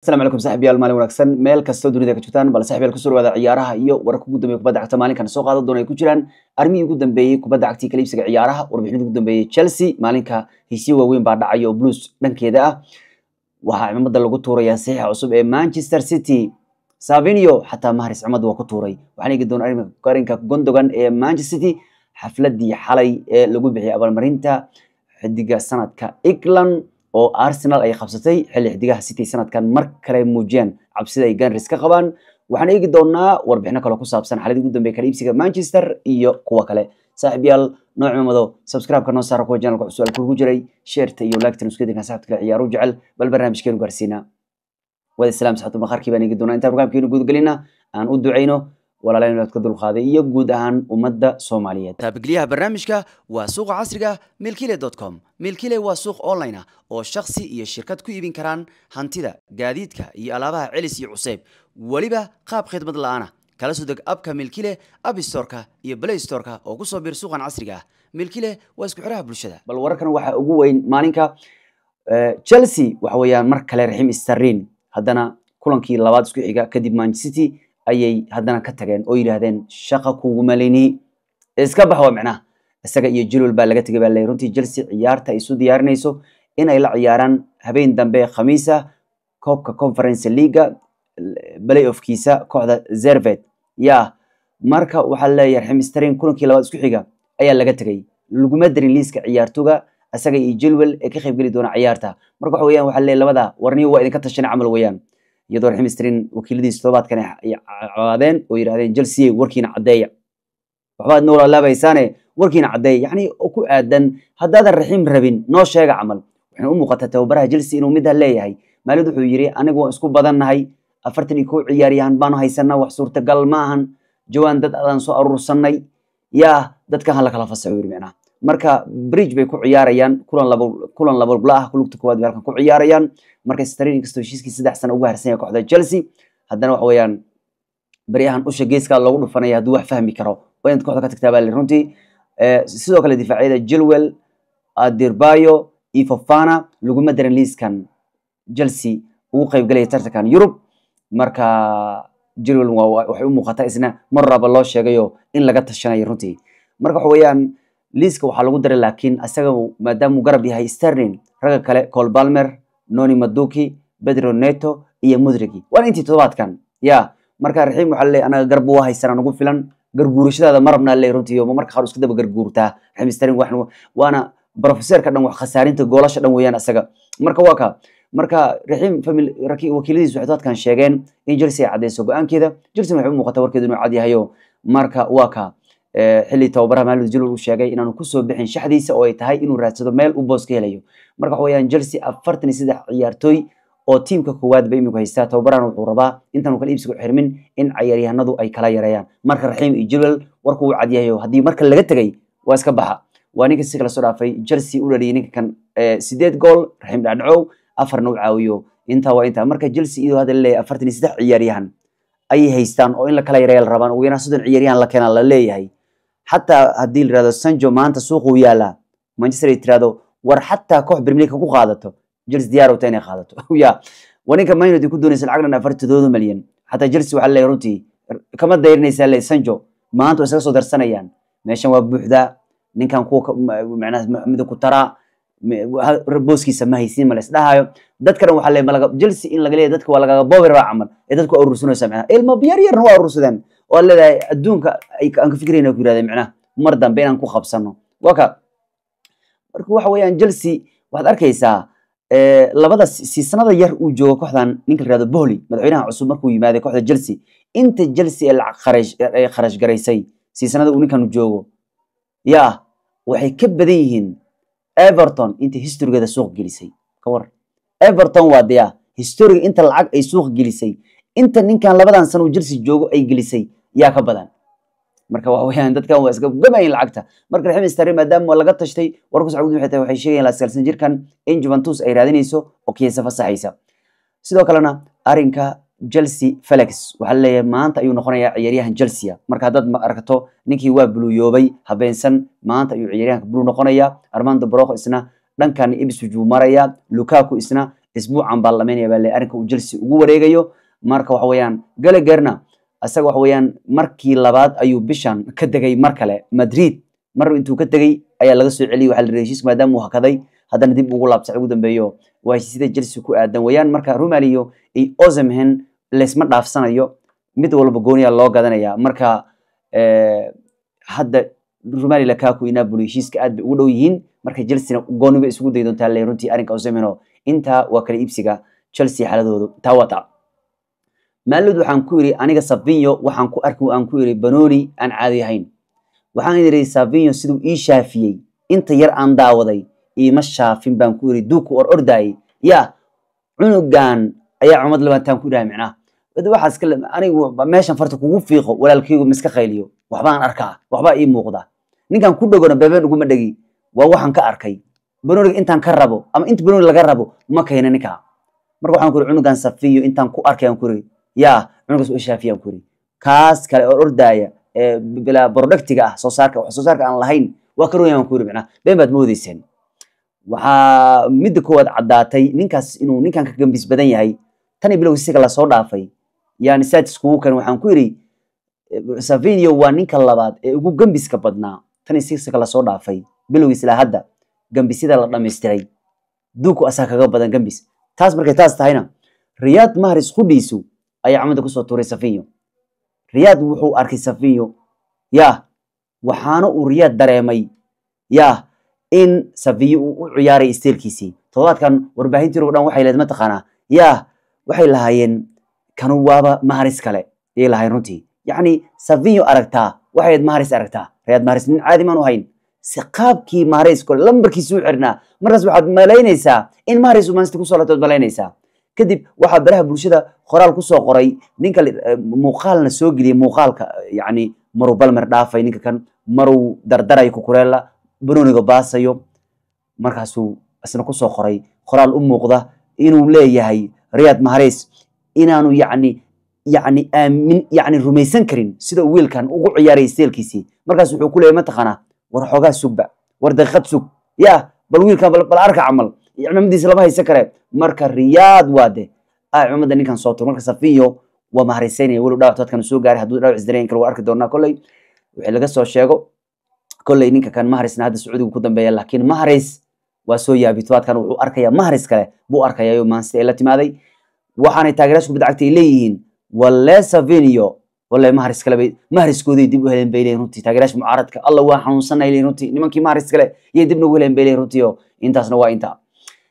asalam alaikum saxiibyaal maalin wanaagsan meel kastoo dunida ka jirtaan bal saxiibyaal kusoo dhawaada ciyaaraha iyo wararka ugu dambeeya kubadda cagta maalinkan soo qaadan doona ay ku jiraan armihii ugu dambeeyey kubadda cagta kaliibsiga ciyaaraha warbixinada ugu dambeeyey chelsea maalinka hesyo waaweyn baa dhacaya oo blues dhankeeda ah waxaa cimamadda lagu tuurayaa saxiixa cusub ee manchester city savinio xataa maharis cimad waa ku tuuray waxaan eegi doona garinka gondogan ee manchester city xafladii xalay ee lagu bixiyay abaalmarinta xidiga sanadka england oo arsenal ay qabsatay xilli xidigaha city sanadkan mar kale muujiyaan cabsida ay ganris ka qabaan waxaan eegi doonaa warbixino kale ku saabsan xaladii ugu dambeeyay kaliibsiga manchester iyo kuwa kale saaxiib noo noocima mado subscribe-ka noo saara kuwa channelka cusub alkuur ku jiray sheerta iyo like tanuskedinka saxibta kale ciyaaru jecel bal barnaamijkeenu gaarsiina wada salaam saxibta maqaarkii baan eegi doonaa intaan barnaamijkeenu gudagelina aan u ducayno walaalayn inaad ka dulqaaday iyo guud ahaan ummadda soomaaliyeed taabigeliyaha barnaamijka waa suuqa casriga ah, milkile com milkile waa suuq online ah oo shaqsi iyo shirkad ku iibin karaan hantida gaadiidka iyo alaabaha celis iyo cuseyb weliba qaab khidmad la'aana kala soo deg abka milkile abstoreka iyo blaystoreka oo ku soo biir suuqan casriga ah milkile waa isku xiraha bulshada bal wararkan waxaa ugu weyn maalinka eh, chelsea waxa weeyaan mar kale raxim istarriin haddana kulankii labaad isku xiga kadib manchcity ayay haddana ka tageen oo yidhaahdeen shaqa kugumalini iska baxwa micnaha isaga iyo jilol baa laga tegay baa leeyahy runtii jelsi ciyaarta isu diyaarinayso inay la ciyaaraan habeen dambe khamiisa koobka conference leaga playoffkiisa kooxda zervet ya marka waxaa leeyahay ximisterin kulankii labaad isku xiga ayaa laga tegay laguma darin liiska ciyaartoga isaga iyo jilwel ee ka qayb geli doona ciyaarta marka waxa weeyaan waxaa leeyahay labada warniyo waa idinka tashana camal weyaan iyadoo raximistrin wakiiladiisa toddobaadkan ay colaadeen oo yidhahdeen jelsiye warkiina caddeeya waxbaad noo laalaabaysaane warkiina caddeeya yacni ku aadan haddaadan raxiim rabin noo sheega camal waxayna u muuqataa tababaraha jelsi inuu midda leeyahay maalid wuxuu yidhi anigu waan isku badannahay afartan iyo kow ciyaaryahan baanu haysanaa wax suurtagal maahan jawaan dad adaan soo aruursannay yaa dadka ha la kala micnaha marka bridge bay ku ciyaarayaan kulan laba kulan laba bla ah kulugta koowaad bay halkan ku ciyaarayaan marka Sterling kastoo heshiiskii saddex sano ugu harsan kooxda Chelsea haddana waxa weeyaan bariyahan usha geeska lagu dhufanaya hadduu wax fahmi karo waa inaad kooxda ka tagtaa baa runtii eh, sidoo kale difaacyada Chilwell Adirbayo iyo Fofana laguma darin liiskan Chelsea ugu qayb galaya tartankan Yurub marka Chilwell waxay u muuqataa isna mar raba loo sheegayo in laga tashanayo runtii marka waxa weeyaan liiska waxaa lagu daray laakiin isaga maadaamuu garab yahay sterling ragga kale col balmer noni maduki bedro neto iyo mudrigi waana intii toddobaadkan ya marka raxiim waxaa laleeyahy anaga garab waa haysanaa nagu filan garguurashadaada ma rabnaa leeyahy runtii ma marka qaar iska daba garguurtaa raxiim sterling waana brofeserka dhan wax khasaarinta goolasha dhan weeyaan isaga marka waa ka marka raxiim wakiiladiisu waxay todbaadkan sheegeen in chelsea ay caddeyso go-aankeeda chelsea waxay u muuqataa warkeedu inuu cad yahayo marka waa ka xilli tababaraha maamed jilol uu sheegay inaanu kusoo bixin shaxdiisa oo ay tahay inuu raadsado meel uu boos helayo marka waxa weeyaan Chelsea afartan iyo saddex ciyaartooy oo tiimka koowaad bay imika haystaa tababarahana wuxuu rabaa intaanu kala iibsigu xirmin in ciyaaryahanadu ay kala yareeyaan marka raxiim iyo jilol warku uu cadyahayo haddii marka laga tegay waa iska baxa waa ninka si kala soo dhaafay Chelsea u dhaliyay ninka kan sideed gool raxiim dhacdhow afarna u caawiyo intaa waa intaa marka Chelsea iyadoo hadda leeyahay afartan iyo saddex ciyaaryahan ay haystaan oo in la kala yareeyo la rabaan ugu yaraan soddon ciyaaryahan la keenaa la leeyahay xataa haddii lairado sanjo maanta suuquu yaalaa manchester tirado war xataa koox brmlika ku qaadato jels diyaarowta inay qaadato ya waninka minod ku doonaysa lacagnan afartodooda malyan xataa jels waxaa leeyahay runtii kama dayrinaysaa le sanjo maanta waa soo darsanayaan meeshan waa buuxda ninkan kuwa micnaha maxamuda ku taraa booskiisa ma haysin ma lees dadkana waxaa le jelsi in laga dadka waa lagaga boobir camal ee dadku waa urursanaysa micnaha yaryarna waa urursadaan waa leedahay adduunka aan ka fikirayna ku yirahdeen macnaha mar dambe inaan ku qabsano waka marka waxa weeyaan Chelsea waxaad arkaysaa eh, labada siisanada yar uu joogo kooxdan ninka yiraahdo Boehly madaxweynaha cusub markuu yimaaday kooxda Chelsea inta Chelsea ee lacag siisanada uu ninkan joogo yaa waxay ka badan yihiin Everton inta historygeeda suuq gelisay ka war Everton waa diyaa history inta lacag ay suuq gelisay inta ninkan labadan sano uu Chelsea joogo ay gelisay yaa ka badan marka waaweyan dadkan waa iska gamayin lacagta marka rxmstare maadaama laga tashtay warku sacudi waxay tahay waxay sheegayan laskaalsan jirkan in juventus ay raadinayso oo kiyasa fasaxaysa sidoo kalena arrinka chelsea felix waxaa laleeyahay maanta ayuu noqonayaa ciyaaryahan chelsea marka haddaad arkato ninkii waa buluuyoobay habeensan maanta ayuu ciyaaryahanka bluu noqonaya armando broko isna dhankan ibswich buu maraya lukaku isna isbuucan baa baa le arrinka uu chelsea ugu wareegayo marka waxa weeyaan galagerna isaga waxa weyaan markii labaad ayuu bishan ka degay mar kale madrid mar intuu ka degay ayaa laga soo celiyay waa heshiisku maadaama uu hakaday haddana dib ugu laabsacay ugu dambeeyo waa heshiisyada jelsi ku aadan weyaan marka rumaliyo iyo ozemhen laysma dhaafsanayo mid walba gooniya loo gadanaya marka eh, hadda rumali lakaku iyo napoli heshiiska aad bay ugu dhow yihiin marka chelsea gooni bay isugu day doontaa runtii arrinka ozemhen intaa waa kala iibsiga chelsea xaaladoodu taa waa taa maalud waxaan ku yidhi aniga savinyo waxaan ku arki aan ku yidhi banoni aan caadi ahayn waxaan yidhi savinyo siduu ii shaafiyey inta yar aan daawaday iima shaafin baan ku yidhi duuku or ordaayey ya cunugan ayaa cumad labantaan ku dhahay micnaha waxaasanigu meeshan farta kugu fiiqo walaalkaygu miska qayliyo waxbaan arkaa waxbaa ii muuqda ninkan ku dhogona beebeen uguma dhegi waa waxaan ka arkay banoniga intaan ka rabo ama inta banoni laga rabo ma kayna ninkaa marka waxaan ku cunugan safiyo intaan ku arkay aan ku ya cunugaas u ishaafiyaan kuri kaas kale oo ordaaya bilaa productiga ah soosaarka wax soosaarka aan lahayn waa ka royaan kuri macnaha been baad moodeyseen waxaa midda koowaad caddaatay ninkaas inuu ninkan ka gambis badan yahay tan bilow isaga lasoo dhaafay yani status kugu kan waxaan ku yidhi savinio waa ninka labaad ee ugu gembiska badnaa tan isaga lasoo dhaafay bilowgiis ilaa hadda gembisyada la dhamaystiray duuku asaa kaga badan gembis taas markay taas tahayna riyaad mahar isqudhiisu ayaa camada kusoo tuuray safiyo riyaad wuxuu arkay safiyo yah waxaana uu riyaad dareemay yah in safiyo uu u ciyaaray isteelkiisii toddobaadkan warbaahintiioo dhan waxay leed mataqaanaa yah waxay lahaayeen kanu waaba maharis kale ayay lahayen runtii yacni safiyo aragtaa waxayad maharis aragtaa riyaad maharis nin caadi maanu hayn qaabkii maharis kole lambarkiisuu xirnaa markaas waxaad malaynaysaa in maharis u mansta kusoo latood malaynaysaa kadib waxaa baraha bulshada qoraal kusoo qoray ninka eh, muuqaalna soo geliyay muuqaalka yani maruu balmer dhaafay ninka kan maruu dardarayo kukureella banooniga baasayo markaasuu isna kusoo qoray qoraal u muuqda inuu leeyahay riyaad mahares inaanu yani yani aamin eh, yani rumaysan karin sida wiilkan ugu ciyaaray seelkiisii markaas wuxuu ku leeyay war xoogaa sugba war daqiiqad sug yaa bal wiilkan bal arka camal nicmadiisa lama haysan karee marka riyaad waade umada ninkan soo tur marka safiyo waa mahraysana walow dhawactoodkan soo gaaray haduu dhawac isdareyn karo waa arki doonaa kolley wixii laga soo sheego kolley ninka kan mahraysna hadda sacuudigu ku dambeeya laakiin mahrays waa soo yaabi tobaadkan wuxuu arkaya mahrays kale buu arkayayo maansita ay la timaaday waxaanay taageerayaashku bidcagta ay leeyihiin walle savinio walle mahris kale bay mahriskooday dib u helen bay leeyihin runtii taageeraash mucaaradka alla waa xanuunsanay leeyihin runtii nimankii mahris kale iyay dib nagu helen bay leeyihin runtii intaasna waa inta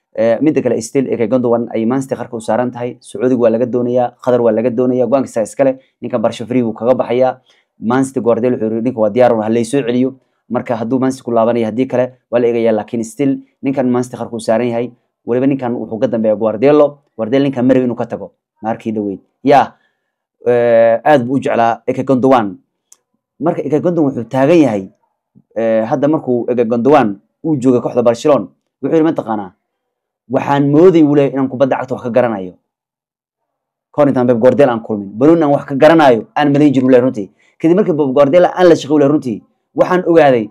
Eh, midda kale stil egan duwan ay mansti qarka u saaran tahay sacuudig waa laga doonaya qatar waa laga doonaya goankasa iskale ninkan barsho free buu kaga baxaya mansti goordel wuxuu yiri ninka waa diyaar halay soo celiyo marka hadduu mansti ku laabanaya haddii kale waa la eegaya laakiin still ninkan mansti qarka u saaran yahay weliba ninkan wuxuu ka dambeeya guardelo guardelo ninkan marayo inuu ka tago maarkii dhaweyd ya eh, aad buu u jeclaa ekegondowan marka ekegondowan wuxuu taagan yahay eh, hadda markuu ekegondowan uu joogay kooxda barcelon wuxuu yidhi mataqaanaa waxaan mooday uu leeyahay inaan kubadda cagta wax ka garanayo koon bob gordel aan kulmin banooni wax ka garanayo aan malayn jirin leeyahay runtii kadib markii bob gordel aan la shaqeeyo leeyahay runtii waxaan ogaaday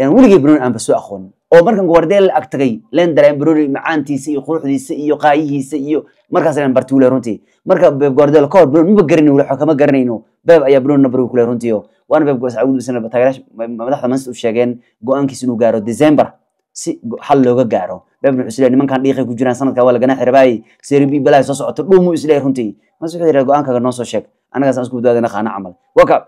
inaan weligay banooni aanba soo aqoonin oo markan gordel ag tagay leen dareen banooni macaantiisa iyo quruxdiisa iyo qaayihiisa iyo markaas aan bartuu leeyahay runtii marka bob gordel ka hor banooni maba garanayno wax kama garanayno bob ayaa banooni nabar ku leeyahay waana bob go'aas madaxda manchester u sheegeen go'aankiisa inuu gaaro december si hal looga gaaro babnu isle nimankan dhiiqay ku jiraan sanadka waa lagana xirbaayey seribi balaahi soo socota dhuumu isle runtii mas wuxuu go-aankaaga noo soo sheeg annagaas isku badwaadana qaana camal waa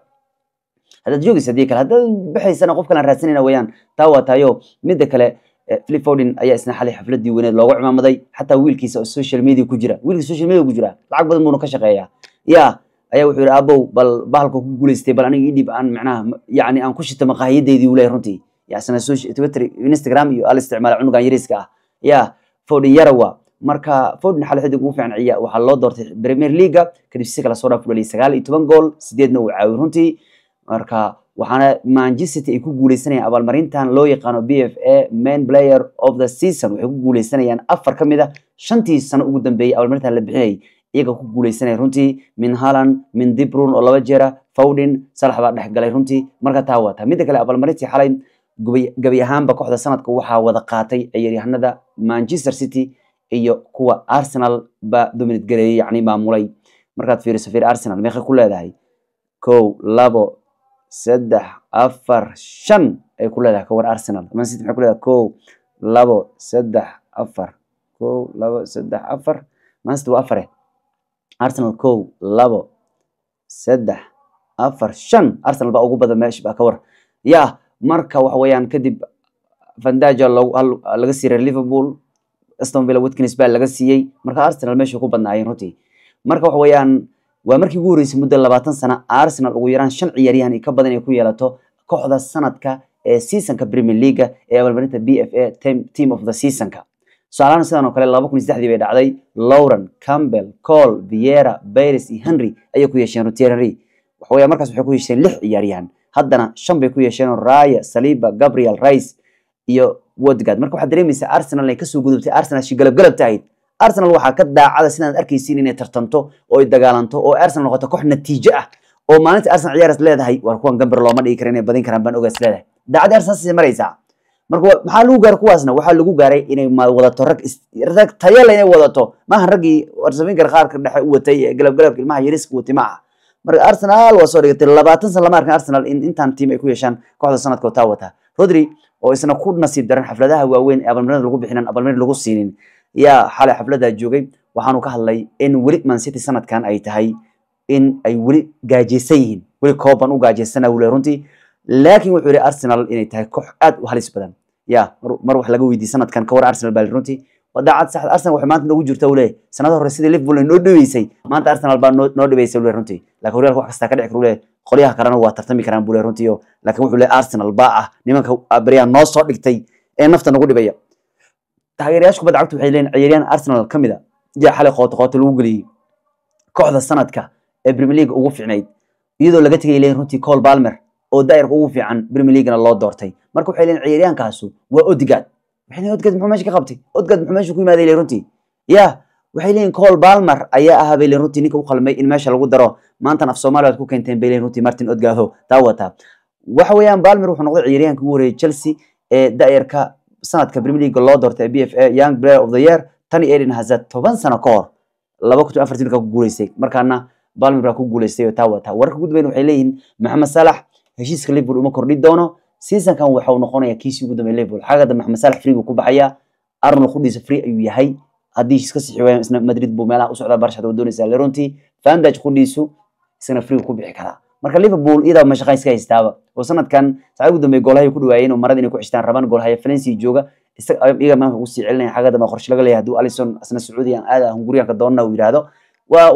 haddaad joogaysa haddii kale haddaad baxaysana qof kalaan raadsanayna weeyaan taa waa tayo midda kale eh, flipfodin ayaa isna xalay xafladdii weyneed looga cimaamaday xataa wiilkiisa oo social media ku jira wiilkiisa social media ku jira lacag badan buuna ka shaqeeyaa yaa ayaa wuxuu yidhi aabow bal bahalka ku guulaystay bal aniga idhib aan macnaha yacni aan ku shita maqaahiyaddeydii uu leeyahay runtii yaa isna twitter instagram iyo ala isticmaala cunugan yariiska ah ya fodin yarawa marka fodin xal xidig ugu fiican ciya waxaa loo doortay premier leaga kadib si kala soo dhaaf dhaliyay sagaal iyo toban gool sideedna uu caawiy runtii marka waxaana manchester ay ku guuleysanayaan abaalmarintan loo yaqaano b f a main player of the season waxay ku guuleysanayaan afar ka mid a ah shantii sano ugu dambeeyey abaalmarintan la bixinayay iyaga ku guuleysanaya runtii min haland min dibrun oo laba jeera ah, fowdin salax baa dhexgalay runtii marka taa waata midda kale abaalmarintii xalay gabi ahaanba kooxda sanadka waxaa wada qaatay ciyaaryahanada manchester city iyo kuwa arsenal ba dominat gareeyey yani maamulay markaad fiiriso fiir arsenal meeqay ku leedahay kow labo saddex afar shan ay ku leedahay kawar arsenal man city maxay ku leedahay kow labo saddex afar kow labo saddex afar man city waa afare arsenal kow labo saddex afar shan arsenal baa ugu badan meesh baa ka ya marka waxa weeyaan kadib vandaja laga siiray liverpool stonvilla watkins baa laga siiyey marka arsenal meesha ku badnaayeen runtii marka waxa weeyaan waa markii ugu horeysay muddo labaatan sana arsenal ugu yaraan shan ciyaaryahan ka badan ay ku yeelato kooxda sanadka ee seasonka premier leaga ee abaalmarinta b f a team of the seasonka tusaalahaan sidan oo kale laba kun iyo bay dhacday lauren campbell cole viera bayris iyo henry ayay ku yeesheen runtii henry waxa weeyaan markaas waxay ku yeesheen lix ciyaaryahan haddana shan bay ku yeesheen oo raya saliba gabriel rice iyo wodgard marka waxaad dareemaysaa arsenal inay kasoo gudubtay arsenal shi galabgalab tahayd arsenal waxaa ka daacada sidaad arkaysiin inay tartanto oo dagaalanto oo arsenal noqoto koox natiijo ah oo maalinta arsenal ciyaar leedahay waa kuwan gambar looma dhigi kara inay badin karaan baan ogaas leedahay daacada arsenal siisa maraysaa marka maxaa lagu gaaray kuwaasna waxaa lagu gaaray inay wadato rag rag taya inay wadato maaha raggii warsafinkar qaarka dhexe u watay ee galabgalabka ilmaha yariska watay maaha marka arsenal waa soo dhigatay labaatan sana lama arkan arsenal in intaan tiim ay ku yeeshaan kooxda sanadka taa wata rodri oo isna ku nasiib daran xafladaha waaweyn ee abaalmarinada lagu bixinaan abaalmarin lagu siinin yaa xalay xafladaa joogay waxaanu ka hadlay in weli man city sanadkan ay tahay in ay weli gaajaysan yihiin weli kooban u gaajaysana wule runtii laakiin wuxuu yidhi arsenal inay tahay koox aad u halis badan ya mar wax laga weydiiyey sanadkan ka war arsenal baa runtii wadacad sax Arsenal waxay maanta noogu jirtaa uu leeyahay sanadihii hore sida Liverpool noo dhibeysay maanta Arsenal baa noo dhibeysay uu runtii laakiin horyaalka wax kasta ka dhici karo qoryaha kalena waa tartami karaan buu runtii laakiin wuxuu leeyahay Arsenal baa ah nimanka ah, bariyaa noo soo dhigtay ee nafta nagu dhibaya taageerayaasha kubadda cagta waxay leeyihiin ciyaaryahan Arsenal kamid ah yaa xalay qooto qooto lagu geliyay kooxda sanadka ee Premier League ugu fiicnayd iyadoo laga tagay leeyahay runtii Cole Palmer oo daayirka ugu fiican Premier League-na loo doortay maxay balmer ayaa ahaa bay balmer wuxuu noqday ciyaaryahanka ugu horreeyay chelsea ee da'yarka sanadka uma kordhi seasonkan waxa uu noqonayaa kiisii ugu dambeeyay Liverpool xaga dambe Maxamed Salah free buu ku baxayaa Arnold qudhiisa free ayuu yahay haddii iska sixi waayaan isna Madrid buu meelaha u socdaa doonaysaa runtii Van qudhiisu isna free ku bixi karaa marka Liverpool iyada ma shaqayn iska haystaaba oo sanadkan saacad ugu dambeeyay goolaha ku dhawaayeen oo marada inay ku xishtaan rabaan goolaha Valencia jooga iyaga ma ugu sii celinayaan xaga dambe qorshe laga leeyahay hadduu Alisson isna Sacuudiyan aad Hunguriyanka doonna uu yiraahdo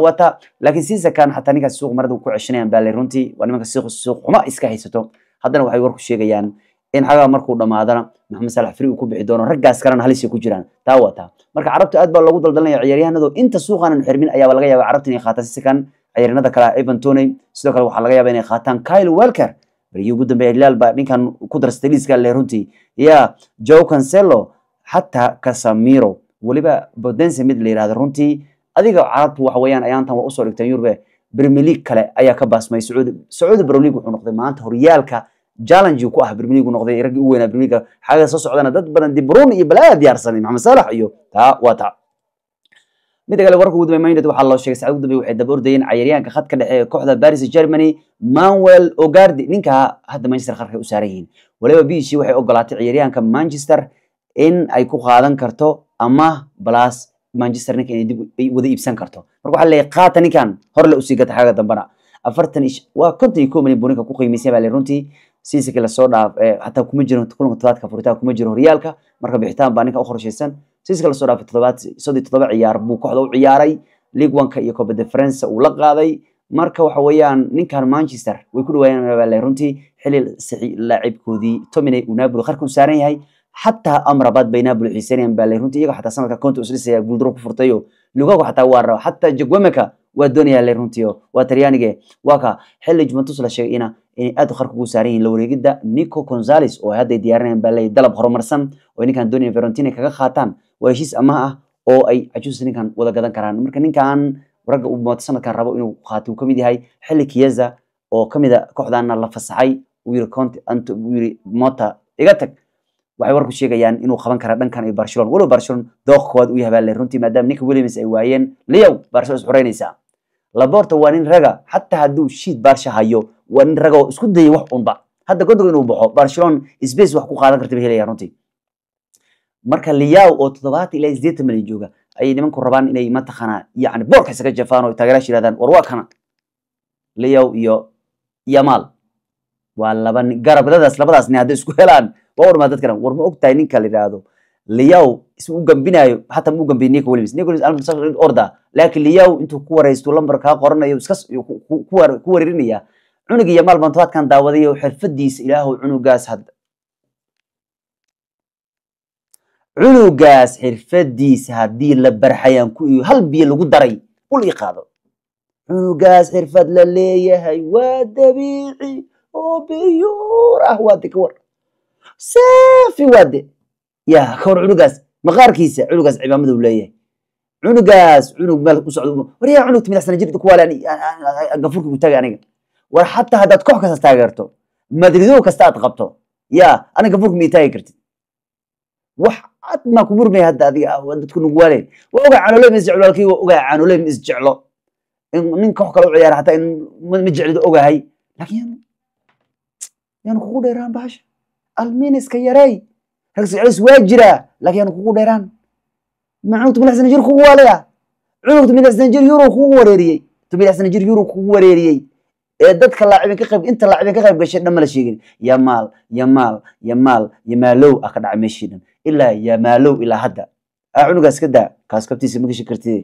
wata laakiin seasonkan xataa ninkaas suuq marada ku ceshanayaan baa runtii waa nimanka suuq xumo iska haysato haddana waxay warku sheegayaan in xagaa markuu dhamaadana maxamed saalax fri uu ku bixi doono raggaas kalena halisa ku jiraan taa waa taa marka carabtu aad baa loogu daldalanaya ciyaaryahanadoo inta suuqaanan xirmin ayaaba laga yaaba carabtu inay qaataan sisekan ciyaaryahanada kale evan toney sidoo kale waxaa laga yaaba inay qaataan kyle welker barigii ugu dambeeya hilaal baa ninkan ku darsatay liiska le runtii ya joe cancelo xataa casamiro weliba bodense mid la yidhahdo runtii adiga carabtu waxa weeyaan ayaantan waa usoo dhigteen yurbe brmelig kale ayaa ka baasmay sacuudi bromelig wuxuu noqday maanta horyaalka challenge ku ah brmeligu noqday raggii u weynaa brmeliga xagga soo socdana dad badan dibrun iyo balaya diyaarsanay maxamed saalax iyo taa waa taa midda kale warka ugu dambe man waxaa loo sheegay saacad ugu dambe waxay daba ordayeen cayaaryahanka khadka dhexe ee kooxda Paris Germany Manuel Ogardi ninka hadda Manchester qarka u saaran yihiin waliba BBC waxay ogolaatay cayaaryahanka Manchester in ay ku qaadan karto ama balaas manchester ninka inay dib wada iibsan karto marka waxaa leeyahay qaata ninkan hor usii gata xagga dambana afartan waa konton iyo kow buu ninka ku qiimaysay baa le runtii siisinka lasoo dhaaf xataa kuma jiro kulanka toddobaadka furitaan kuma jiro horyaalka marka bixitaan baa ninka u qorshaysan siisinka lasoo dhaafay toddobaad soddii toddoba ciyaar buu kooxda u ciyaaray league iyo cobba france uu la qaaday marka waxa weeyaan ninkan manchester way ku dhawaayeen baa le runtii xilli laacibkoodii tominay unabul qarka u saaran yahay xataa amrabad baynaa bulxiisanayaan baa runtii iyago xataa sanadka konta isdhisaya guuldaro ku furtayo lugagu xataa waa raba xataa jagwamaka waa doonayaa le waa talyaanige waa ka xilli juventus la sheegay ina inay aad qarka ugu saaran yihin la nico gonzales oo hadday diyaarinayaan baa leeyahy dalab horumarsan oo ninkan doonaya ferentina kaga qaataan waa heshiis amaah ah oo ay cajuusa ninkan wada gadan karaan marka ninkan ragga uu mooto sanadkan rabo inuu qaatay uu kamid yahay xilli kiyeza oo kamida kooxdana la fasaxay uu yiri conte uu yiri mota iga tag waxay warku sheegayaan inuu qaban kara dhankan ay barcelona walow barcelona dooq koowaad u yahabaalay runtii maadaama ninka williams ay waayeen liyow barcelona is curaynaysaa laborta waa nin raga xataa hadduu shiid baarsha hayo waa nin raga isku dayay wax unba hadda godoga inuu baxo barcelona space wax ku qaadan karta bay helayaan runtii marka liyaw oo toddobaatan ilaa sideetan milyan jooga ayay nimanku rabaan inay mataqaanaa yacni boorka isaga jafaan oo taageeraasha yirahdaan war waa kana liyaw iyo yamaal waa laba nin garab dadaas labadaas nin hadday isku helaan waa warmaa dadkana war ma ogtahay ninka la yidhaahdo liyaw isu gambinayo gambinaayo xataa ma u gambiy williams nico williams alfred sacred laakiin liyaw intuu ku waraysto lambar kaa qoranayo iska ku wareerinaya cunugii yamaal bantaadkan daawadayo xirfadiisa ilaahow cunugaas hadda cunugaas xirfadiisa haddii la barxayaan ku iyo hal biyo lagu daray ul ii qaado cunugaas xirfad la leeyahay waa dabiici oo biyuur ah waade ka war saafi waade ya kawar cunugaas maqaarkiisa cunugaas cibaamadu leeyahay cunugaas cunug meel u socdo war yaa cunugta midaxsana jirka ku waalaan gafurka ku taga aniga war xataa haddaad koox kasta taageerto madridow kasta aad qabto yaa aniga gafurka mii taagi kartid wax cad maa ku murmaya hadda adiga dadku nuguwaale waa ogaa canooley ma isjeclo waa ogaa canooley ma isjeclo nin koox kale u ciyaara xataa in ma jeclido ogahay laakiin yaanu kugu dheeraan bahasha alminiska yaray rag socodis waa jiraa lakin yaan kugu dheeraan macuud tumilaxsana jir kugu waalaya cunug tumilaxsana jir yuro kugu wareeriyey tumilaxsana jir yuro kugu wareeriyey ee dadka laacibin ka qayb inta laacibin ka qayb gashay dhan la sheegin yamaal yamaal yamaal yamaalow a ka dhacay meeshii dhan ilaa yamaalow ilaa hadda aa cunugaas ka daa kabtiisa ma gashi kartide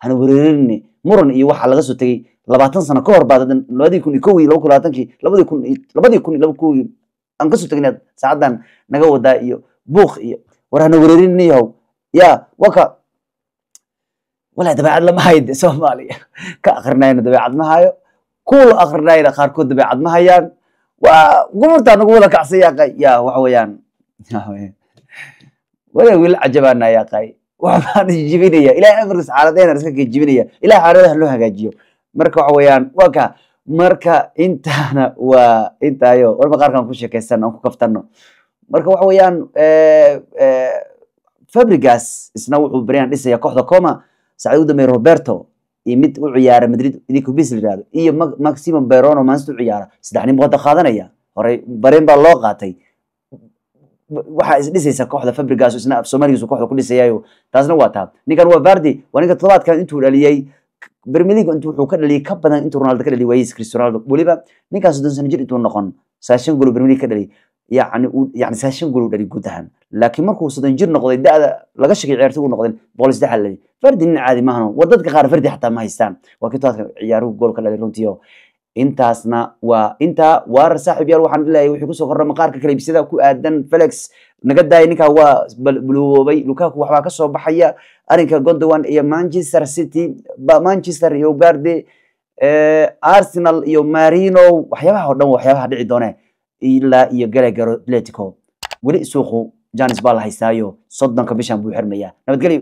hana wareerinne muran iyo waxaa laga soo tegey labaatan sano ka hor baad hadan labadii kun iyo kow iyo laba kun labatankii labadii kun labadii kun iyo laba kow aan kasoo tegin saacaddan naga wadaa iyo buuk iyo war hana wareerin yahow yaa waka walaa dabeecad lama hayo de soomaaliya ka akrinayna dabeecad ma hayo kuwa la akrinayna qaarkood dabeecad ma hayaan waa gumurtaa nagu wada kacsan yaaqay yaa waxa weeyaan wala wiil cajabaana yaaqay waxbaan jijibinaya ilahay afarkiis xaaladeen iska jijibinaya ilahay xaaladaha loo hagaajiyo marka waxa weeyaan waa marka intaana waa intaayo warba qaarkan ku sheekaysan aan ku kaftano marka waxa weeyaan fabrigas isna wuxuu baryan dhisaya kooxda coma sacdi u dambeya roberto iyo mid u ciyaara madrid idikubis layihahdo iyo maximo berono maansit u ciyaara saddex nin buu qaadanaya horey bareen baa loo qaatay waxaa isdhisaysa kooxda fabrigas isna af somaligiisu kooxda ku dhisayayo taasna waa taa ninkan waa vardi waa ninka toddobaadkan intuu dhaliyey bermeligo intuu wuxuu ka dhaliyey ka badan intuu ronaldo ka dhali waayey cristiano ronaldo weliba ninkaas soddon sano jir intuu noqon saashan golu bermeligo ka dhali يعني يعني ساشن قولوا دري قدهن لكن مركو صدن جير نقضي دا لقى شكي عيرتو نقضين بولس ده حلني فردي عادي ما هنو وددك غار فردي حتى ما هيستان وكنت عيارو قول كلا رونتيو intaasna waa intaa waar saaxib yaal waxaan leeyahay wixii kusoo korna maqaarka kaleibsada ku aadan felix naga daaya ninkaa waa buluwoobay lukaku waxbaa kasoo baxaya arrinka gondowan iyo manchester city manchester iyo ugarde eh, arsenal iyo marino waxyaabaha o dhan waxyaabaha dhici doone ilaa iyo galagaro atletico weli suuqu janis baa la haystaayo soddonka bishan buu xirmayaa nabadgelyo